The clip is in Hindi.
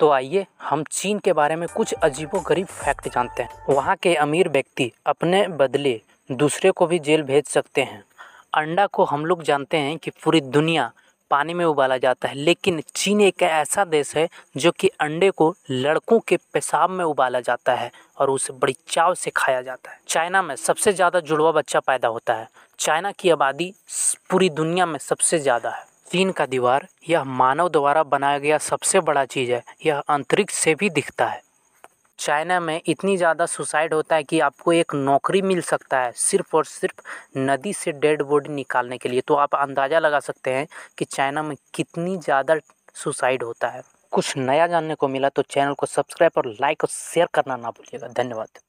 तो आइए हम चीन के बारे में कुछ अजीबो गरीब फैक्ट जानते हैं वहाँ के अमीर व्यक्ति अपने बदले दूसरे को भी जेल भेज सकते हैं अंडा को हम लोग जानते हैं कि पूरी दुनिया पानी में उबाला जाता है लेकिन चीन एक ऐसा देश है जो कि अंडे को लड़कों के पेशाब में उबाला जाता है और उसे बड़ी चाव से खाया जाता है चाइना में सबसे ज़्यादा जुड़वा बच्चा पैदा होता है चाइना की आबादी पूरी दुनिया में सबसे ज़्यादा है चीन का दीवार यह मानव द्वारा बनाया गया सबसे बड़ा चीज़ है यह अंतरिक्ष से भी दिखता है चाइना में इतनी ज़्यादा सुसाइड होता है कि आपको एक नौकरी मिल सकता है सिर्फ और सिर्फ नदी से डेड बॉडी निकालने के लिए तो आप अंदाज़ा लगा सकते हैं कि चाइना में कितनी ज़्यादा सुसाइड होता है कुछ नया जानने को मिला तो चैनल को सब्सक्राइब और लाइक और शेयर करना ना भूलिएगा धन्यवाद